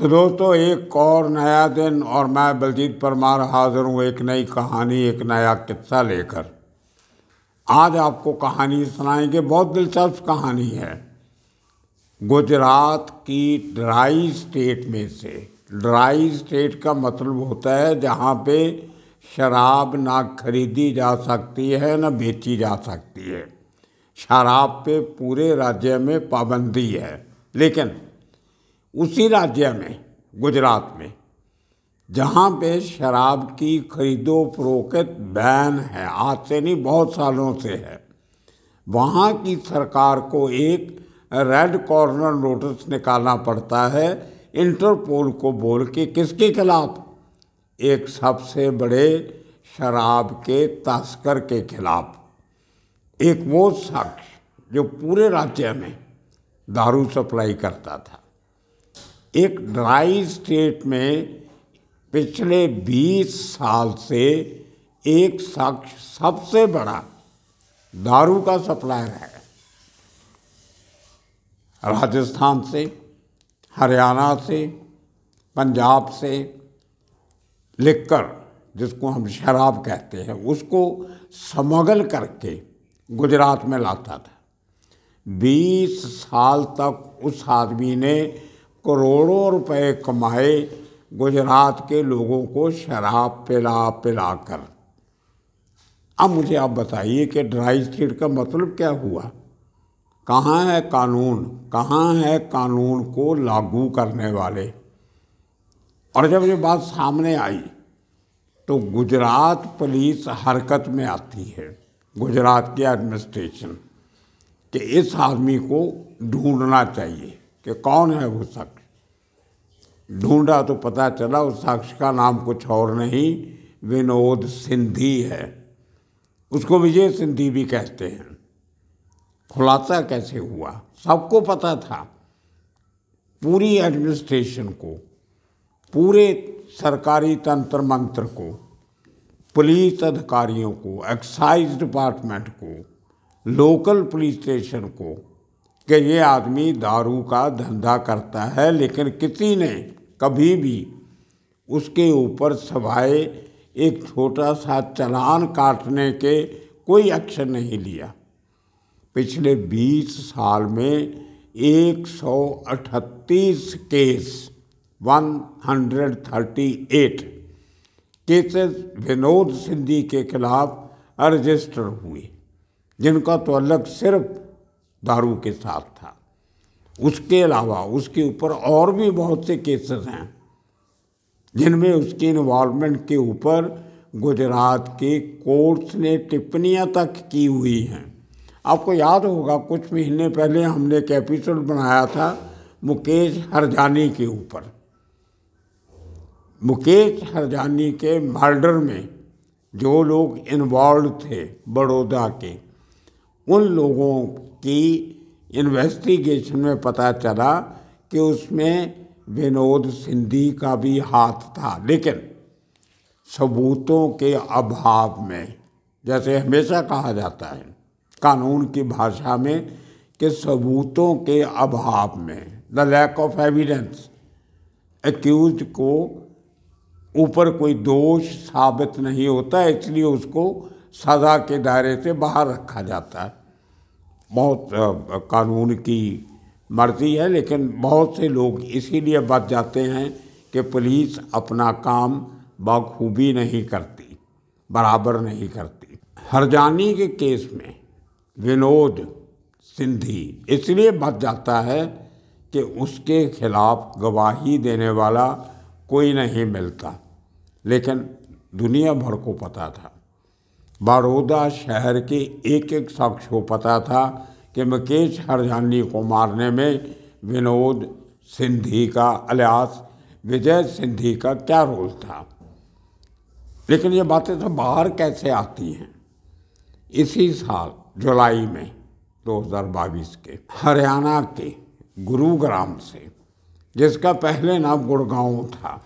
तो दोस्तों एक और नया दिन और मैं बलजीत परमार हाजिर हूँ एक नई कहानी एक नया किस्सा लेकर आज आपको कहानी सुनाएंगे बहुत दिलचस्प कहानी है गुजरात की ड्राई स्टेट में से ड्राई स्टेट का मतलब होता है जहाँ पे शराब ना खरीदी जा सकती है ना बेची जा सकती है शराब पे पूरे राज्य में पाबंदी है लेकिन उसी राज्य में गुजरात में जहाँ पे शराब की खरीदो फरोख्त बैन है आज से नहीं बहुत सालों से है वहाँ की सरकार को एक रेड कॉर्नर नोटिस निकालना पड़ता है इंटरपोल को बोल के किसके खिलाफ एक सबसे बड़े शराब के तस्कर के खिलाफ एक वो शख्स जो पूरे राज्य में दारू सप्लाई करता था एक ड्राई स्टेट में पिछले 20 साल से एक शख्स सबसे बड़ा दारू का सप्लायर है राजस्थान से हरियाणा से पंजाब से लिखकर जिसको हम शराब कहते हैं उसको समगल करके गुजरात में लाता था बीस साल तक उस आदमी ने करोड़ों रुपए कमाए गुजरात के लोगों को शराब पिला पिला कर अब मुझे आप बताइए कि ड्राई स्टेट का मतलब क्या हुआ कहाँ है कानून कहाँ है कानून को लागू करने वाले और जब ये बात सामने आई तो गुजरात पुलिस हरकत में आती है गुजरात के एडमिनिस्ट्रेशन कि इस आदमी को ढूंढना चाहिए कि कौन है वो साक्ष ढूंढा तो पता चला उस साक्ष का नाम कुछ और नहीं विनोद सिंधी है उसको विजय सिंधी भी कहते हैं खुलासा कैसे हुआ सबको पता था पूरी एडमिनिस्ट्रेशन को पूरे सरकारी तंत्र मंत्र को पुलिस अधिकारियों को एक्साइज डिपार्टमेंट को लोकल पुलिस स्टेशन को कि ये आदमी दारू का धंधा करता है लेकिन किसी ने कभी भी उसके ऊपर सवाए एक छोटा सा चलान काटने के कोई एक्शन नहीं लिया पिछले 20 साल में 138 केस 138 केसेस विनोद सिंधी के खिलाफ रजिस्टर हुए जिनका तो अलग सिर्फ दारू के साथ था उसके अलावा उसके ऊपर और भी बहुत से केसेस हैं जिनमें उसकी इन्वॉल्वमेंट के ऊपर गुजरात के कोर्ट्स ने टिप्पणियां तक की हुई हैं आपको याद होगा कुछ महीने पहले हमने एक एपिसोड बनाया था मुकेश हरजानी के ऊपर मुकेश हरजानी के मर्डर में जो लोग इन्वॉल्व थे बड़ौदा के उन लोगों की इन्वेस्टिगेशन में पता चला कि उसमें विनोद सिंधी का भी हाथ था लेकिन सबूतों के अभाव में जैसे हमेशा कहा जाता है कानून की भाषा में कि सबूतों के अभाव में the lack of evidence accused को ऊपर कोई दोष साबित नहीं होता इसलिए उसको सज़ा के दायरे से बाहर रखा जाता है बहुत कानून की मर्जी है लेकिन बहुत से लोग इसीलिए बच जाते हैं कि पुलिस अपना काम बखूबी नहीं करती बराबर नहीं करती हरजानी के केस में विनोद सिंधी इसलिए बच जाता है कि उसके खिलाफ गवाही देने वाला कोई नहीं मिलता लेकिन दुनिया भर को पता था बड़ौदा शहर के एक एक शख्स को पता था कि मुकेश हरजानी को मारने में विनोद सिंधी का अलियास विजय सिंधी का क्या रोल था लेकिन ये बातें तो बाहर कैसे आती हैं इसी साल जुलाई में 2022 के हरियाणा के गुरुग्राम से जिसका पहले नाम गुड़गांव था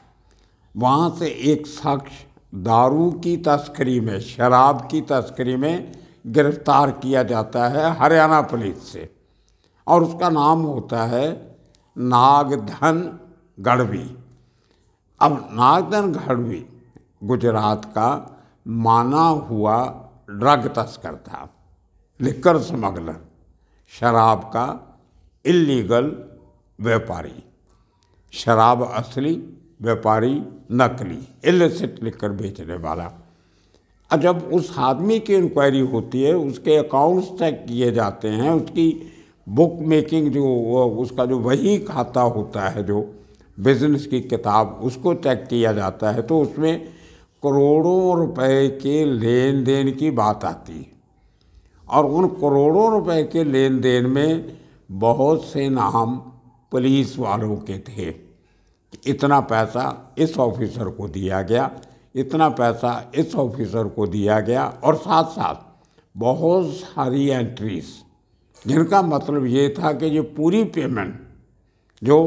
वहाँ से एक शख्स दारू की तस्करी में शराब की तस्करी में गिरफ्तार किया जाता है हरियाणा पुलिस से और उसका नाम होता है नागधन गढ़वी अब नागधन गढ़वी गुजरात का माना हुआ ड्रग तस्कर था लिकर स्मगलर शराब का इलीगल व्यापारी शराब असली व्यापारी नकली इलिसिट लिखकर बेचने वाला और जब उस आदमी की इंक्वायरी होती है उसके अकाउंट्स चेक किए जाते हैं उसकी बुक मेकिंग जो उसका जो वही खाता होता है जो बिजनेस की किताब उसको चेक किया जाता है तो उसमें करोड़ों रुपए के लेन देन की बात आती है और उन करोड़ों रुपए के लेन देन में बहुत से नाम पुलिस वालों के थे इतना पैसा इस ऑफिसर को दिया गया इतना पैसा इस ऑफिसर को दिया गया और साथ साथ बहुत सारी एंट्रीज जिनका मतलब ये था कि ये पूरी पेमेंट जो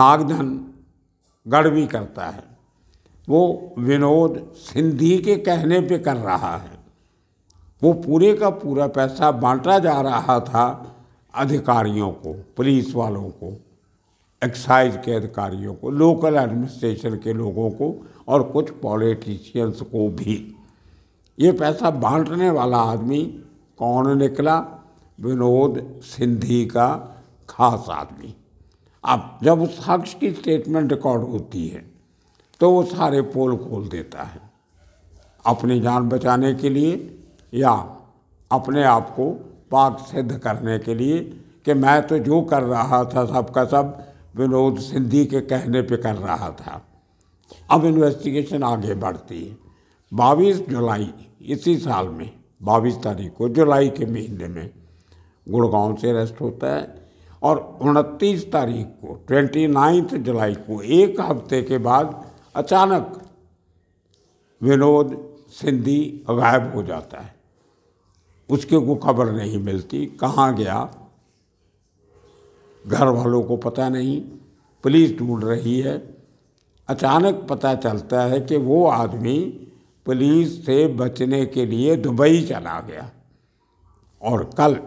नागधन गढ़वी करता है वो विनोद सिंधी के कहने पे कर रहा है वो पूरे का पूरा पैसा बांटा जा रहा था अधिकारियों को पुलिस वालों को एक्साइज के अधिकारियों को लोकल एडमिनिस्ट्रेशन के लोगों को और कुछ पॉलिटिशियंस को भी ये पैसा बांटने वाला आदमी कौन निकला विनोद सिंधी का खास आदमी अब जब उस शख्स की स्टेटमेंट रिकॉर्ड होती है तो वो सारे पोल खोल देता है अपनी जान बचाने के लिए या अपने आप को पाक सिद्ध करने के लिए कि मैं तो जो कर रहा था सबका सब विनोद सिंधी के कहने पे कर रहा था अब इन्वेस्टिगेशन आगे बढ़ती है बाईस जुलाई इसी साल में बाईस तारीख को जुलाई के महीने में गुड़गांव से अरेस्ट होता है और उनतीस तारीख को ट्वेंटी नाइन्थ जुलाई को एक हफ्ते के बाद अचानक विनोद सिंधी गायब हो जाता है उसके को खबर नहीं मिलती कहाँ गया घर वालों को पता नहीं पुलिस ढूंढ रही है अचानक पता चलता है कि वो आदमी पुलिस से बचने के लिए दुबई चला गया और कल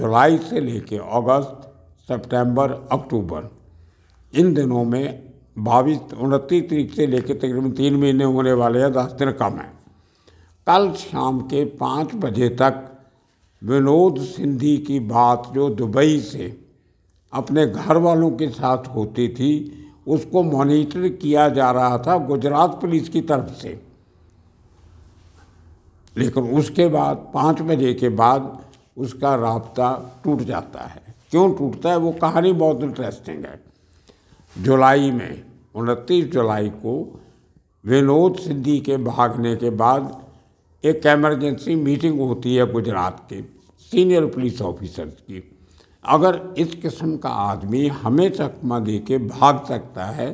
जुलाई से लेकर अगस्त सितंबर, अक्टूबर इन दिनों में बाईस उनतीस तरीक से लेकर तकरीबन तीन महीने होने वाले हैं दस दिन कम है कल शाम के पाँच बजे तक विनोद सिंधी की बात जो दुबई से अपने घर वालों के साथ होती थी उसको मॉनिटर किया जा रहा था गुजरात पुलिस की तरफ से लेकिन उसके बाद पाँच बजे के बाद उसका रबता टूट जाता है क्यों टूटता है वो कहानी बहुत इंटरेस्टिंग है जुलाई में उनतीस जुलाई को विनोद सिद्धि के भागने के बाद एक एमरजेंसी मीटिंग होती है गुजरात के सीनियर पुलिस ऑफिसर्स की अगर इस किस्म का आदमी हमें चकमा दे के भाग सकता है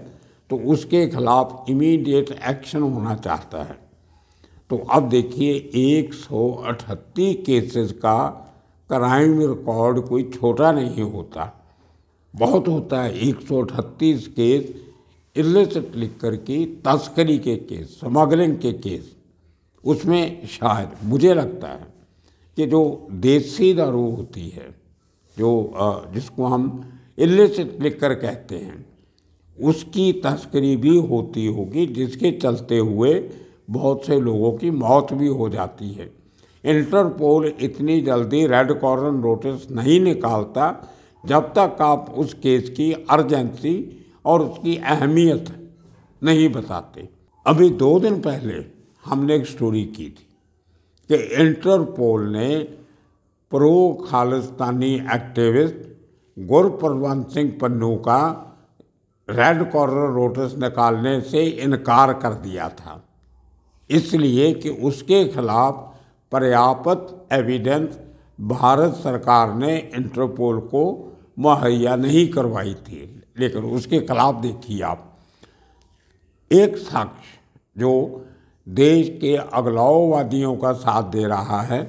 तो उसके खिलाफ इमीडिएट एक्शन होना चाहता है तो अब देखिए एक सौ केसेस का क्राइम रिकॉर्ड कोई छोटा नहीं होता बहुत होता है एक सौ केस इलिसिट लिख कर की तस्करी के केस स्मगलिंग के केस उसमें शायद मुझे लगता है कि जो देसी दारू होती है जो जिसको हम इलिसिट लिकर कहते हैं उसकी तस्करी भी होती होगी जिसके चलते हुए बहुत से लोगों की मौत भी हो जाती है इंटरपोल इतनी जल्दी रेड कॉर्नर नोटिस नहीं निकालता जब तक आप उस केस की अर्जेंसी और उसकी अहमियत नहीं बताते अभी दो दिन पहले हमने एक स्टोरी की थी कि इंटरपोल ने प्रो खालिस्तानी एक्टिविस्ट गुरप्रवंत सिंह पन्नू का रेड कॉर्नर नोटिस निकालने से इनकार कर दिया था इसलिए कि उसके खिलाफ पर्याप्त एविडेंस भारत सरकार ने इंटरपोल को मुहैया नहीं करवाई थी लेकिन उसके खिलाफ देखिए आप एक साक्ष जो देश के अगलाओवादियों का साथ दे रहा है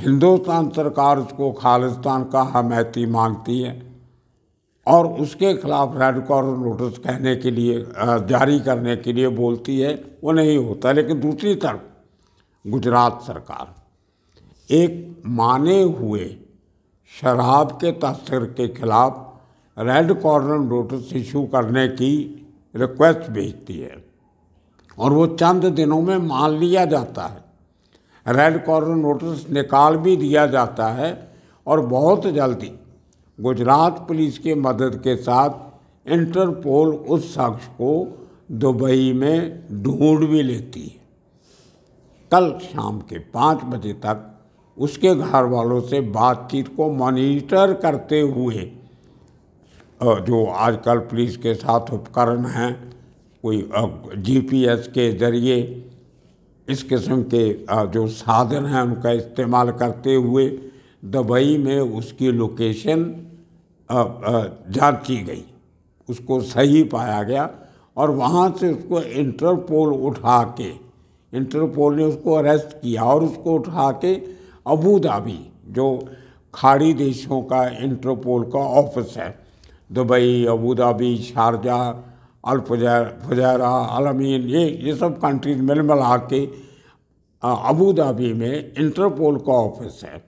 हिंदुस्तान सरकार उसको खालिस्तान का हमायती मांगती है और उसके खिलाफ रेड कॉर्नर नोटिस कहने के लिए जारी करने के लिए बोलती है वो नहीं होता लेकिन दूसरी तरफ गुजरात सरकार एक माने हुए शराब के तस्कर के खिलाफ रेड कॉर्नर नोटिस इशू करने की रिक्वेस्ट भेजती है और वो चंद दिनों में मान लिया जाता है रेड कॉर्नर नोटिस निकाल भी दिया जाता है और बहुत जल्दी गुजरात पुलिस के मदद के साथ इंटरपोल उस शख्स को दुबई में ढूंढ भी लेती है कल शाम के पाँच बजे तक उसके घर वालों से बातचीत को मॉनिटर करते हुए जो आजकल पुलिस के साथ उपकरण हैं कोई जीपीएस के ज़रिए इस किस्म के जो साधन हैं उनका इस्तेमाल करते हुए दुबई में उसकी लोकेशन जांची गई उसको सही पाया गया और वहाँ से उसको इंटरपोल उठा के इंटरपोल ने उसको अरेस्ट किया और उसको उठा के अबू धाबी जो खाड़ी देशों का इंटरपोल का ऑफिस है दुबई अबू धाबी शारजा और फुजैर फुजैरा ये ये सब कंट्रीज मिल मिला के अबू धाबी में इंटरपोल का ऑफिस है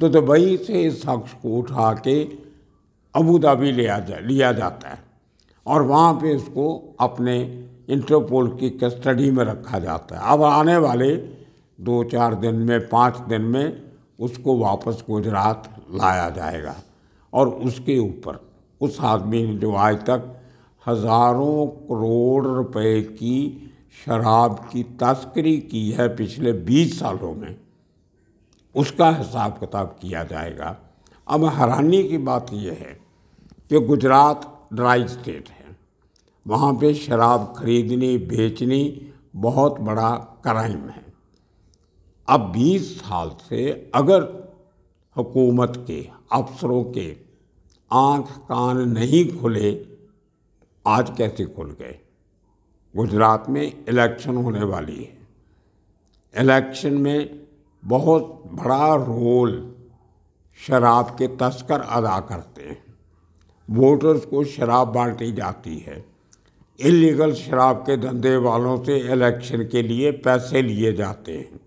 तो दुबई से इस शख्स को उठा के अबू धाबी लिया जा लिया जाता है और वहाँ पे इसको अपने इंटरपोल की कस्टडी में रखा जाता है अब आने वाले दो चार दिन में पाँच दिन में उसको वापस गुजरात लाया जाएगा और उसके ऊपर उस आदमी ने जो आज तक हज़ारों करोड़ रुपए की शराब की तस्करी की है पिछले 20 सालों में उसका हिसाब किताब किया जाएगा अब हैरानी की बात यह है कि गुजरात ड्राई स्टेट है वहाँ पे शराब खरीदनी बेचनी बहुत बड़ा क्राइम है अब 20 साल से अगर हुकूमत के अफसरों के आंख कान नहीं खुले आज कैसे खुल गए गुजरात में इलेक्शन होने वाली है इलेक्शन में बहुत बड़ा रोल शराब के तस्कर अदा करते हैं वोटर्स को शराब बांटी जाती है इलीगल शराब के धंधे वालों से इलेक्शन के लिए पैसे लिए जाते हैं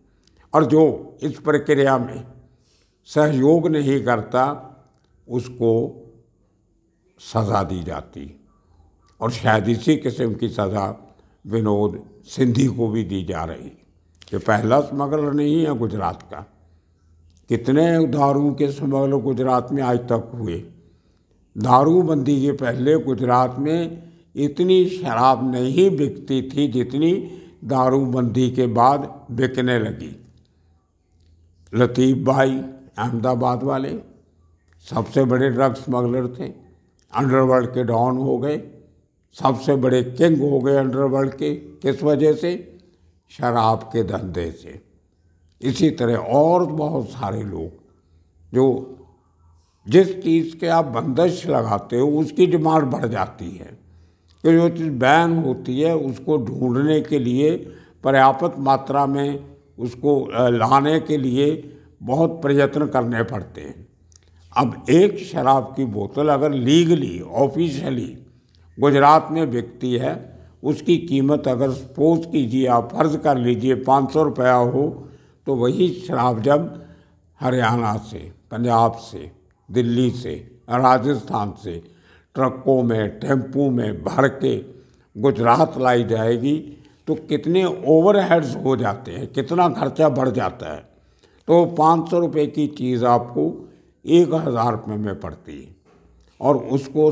और जो इस प्रक्रिया में सहयोग नहीं करता उसको सज़ा दी जाती है और शायद इसी किस्म की सज़ा विनोद सिंधी को भी दी जा रही कि पहला स्मगलर नहीं है गुजरात का कितने दारू के स्मगलर गुजरात में आज तक हुए दारूबंदी के पहले गुजरात में इतनी शराब नहीं बिकती थी जितनी दारूबंदी के बाद बिकने लगी लतीफ़ भाई अहमदाबाद वाले सबसे बड़े ड्रग स्मगलर थे अंडरवर्ल्ड के डॉन हो गए सबसे बड़े किंग हो गए अंडरवर्ल्ड के किस वजह से शराब के धंधे से इसी तरह और बहुत सारे लोग जो जिस चीज़ के आप बंदश लगाते हो उसकी डिमांड बढ़ जाती है कि जो चीज़ बैन होती है उसको ढूंढने के लिए पर्याप्त मात्रा में उसको लाने के लिए बहुत प्रयत्न करने पड़ते हैं अब एक शराब की बोतल अगर लीगली ऑफिशियली गुजरात में बिकती है उसकी कीमत अगर सपोज कीजिए आप फर्ज कर लीजिए पाँच सौ रुपया हो तो वही शराब जब हरियाणा से पंजाब से दिल्ली से राजस्थान से ट्रकों में टेम्पू में भर के गुजरात लाई जाएगी तो कितने ओवरहेड्स हो जाते हैं कितना खर्चा बढ़ जाता है तो पाँच सौ रुपये की चीज़ आपको एक हज़ार रुपये में पड़ती है और उसको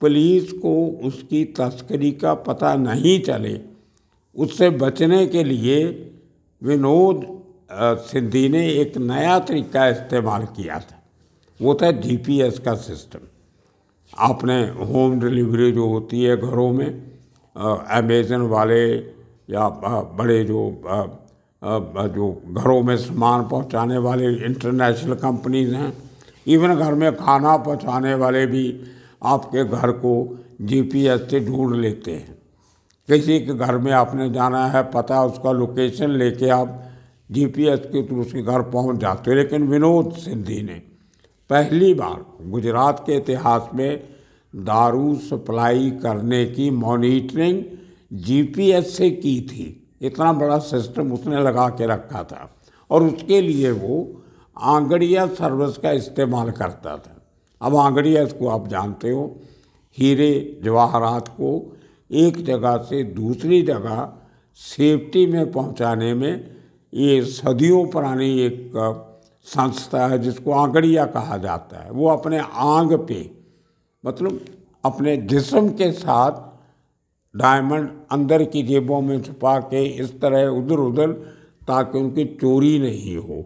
पुलिस को उसकी तस्करी का पता नहीं चले उससे बचने के लिए विनोद सिंधी ने एक नया तरीका इस्तेमाल किया था वो था जीपीएस का सिस्टम आपने होम डिलीवरी जो होती है घरों में अमेजन वाले या बड़े जो आ, जो घरों में सामान पहुंचाने वाले इंटरनेशनल कंपनीज हैं इवन घर में खाना पहुंचाने वाले भी आपके घर को जीपीएस से ढूंढ लेते हैं किसी के घर में आपने जाना है पता उसका लोकेशन लेके आप जीपीएस के थ्रू उसके घर पहुंच जाते हो लेकिन विनोद सिंधी ने पहली बार गुजरात के इतिहास में दारू सप्लाई करने की मॉनिटरिंग जीपीएस से की थी इतना बड़ा सिस्टम उसने लगा के रखा था और उसके लिए वो आंगड़िया सर्विस का इस्तेमाल करता था अब अवांगड़ियत को आप जानते हो हीरे जवाहरात को एक जगह से दूसरी जगह सेफ्टी में पहुंचाने में ये सदियों पुरानी एक संस्था है जिसको आंगड़िया कहा जाता है वो अपने आंग पे मतलब अपने जिसम के साथ डायमंड अंदर की जेबों में छुपा के इस तरह उधर उधर ताकि उनकी चोरी नहीं हो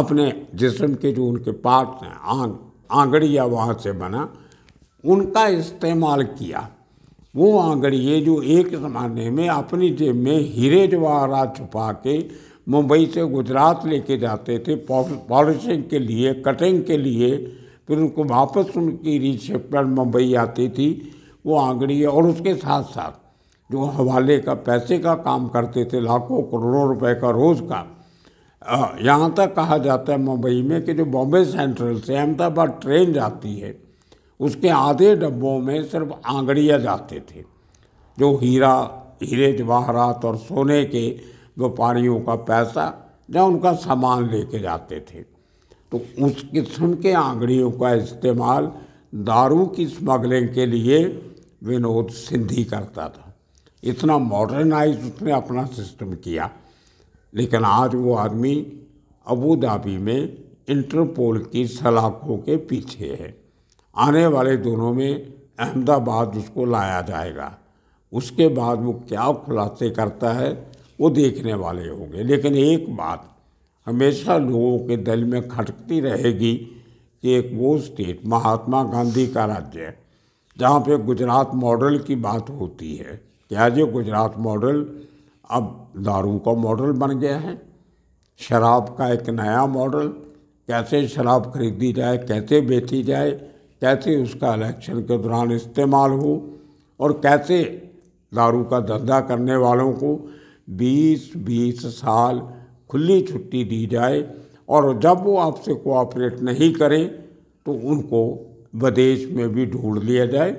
अपने जिसम के जो उनके पार्ट हैं आंग आंगड़िया वहाँ से बना उनका इस्तेमाल किया वो आंगड़िए जो एक ज़माने में अपनी जेब में हीरे जवाहरा छुपा के मुंबई से गुजरात लेके जाते थे पॉलिशिंग के लिए कटिंग के लिए फिर उनको वापस उनकी पर मुंबई आती थी वो आंगड़ी और उसके साथ साथ जो हवाले का पैसे का काम करते थे लाखों करोड़ों रुपए का रोज़ का हाँ, यहाँ तक कहा जाता है मुंबई में कि जो बॉम्बे सेंट्रल से अहमदाबाद ट्रेन जाती है उसके आधे डब्बों में सिर्फ आंगड़िया जाते थे जो हीरा हीरे जवाहरात और सोने के व्यापारियों का पैसा या उनका सामान लेके जाते थे तो उस किस्म के आंगड़ियों का इस्तेमाल दारू की स्मगलिंग के लिए विनोद सिंधी करता था इतना मॉडर्नाइज उसने अपना सिस्टम किया लेकिन आज वो आदमी अबू धाबी में इंटरपोल की सलाखों के पीछे है आने वाले दोनों में अहमदाबाद उसको लाया जाएगा उसके बाद वो क्या खुलासे करता है वो देखने वाले होंगे लेकिन एक बात हमेशा लोगों के दिल में खटकती रहेगी कि एक वो स्टेट महात्मा गांधी का राज्य है जहाँ पे गुजरात मॉडल की बात होती है क्या जो गुजरात मॉडल अब दारू का मॉडल बन गया है शराब का एक नया मॉडल कैसे शराब खरीदी जाए कैसे बेची जाए कैसे उसका इलेक्शन के दौरान इस्तेमाल हो और कैसे दारू का धंधा करने वालों को 20-20 साल खुली छुट्टी दी जाए और जब वो आपसे कोऑपरेट नहीं करें तो उनको विदेश में भी ढूंढ लिया जाए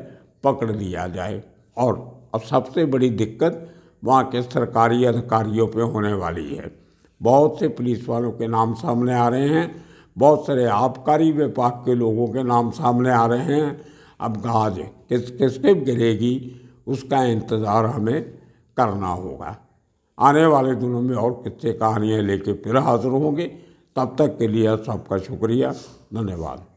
पकड़ लिया जाए और अब सबसे बड़ी दिक्कत वहाँ के सरकारी अधिकारियों पे होने वाली है बहुत से पुलिस वालों के नाम सामने आ रहे हैं बहुत सारे आबकारी विभाग के लोगों के नाम सामने आ रहे हैं अब गाज किस किस गिरेगी उसका इंतज़ार हमें करना होगा आने वाले दिनों में और कितने कहानियाँ लेके फिर हाजिर होंगे तब तक के लिए सबका शुक्रिया धन्यवाद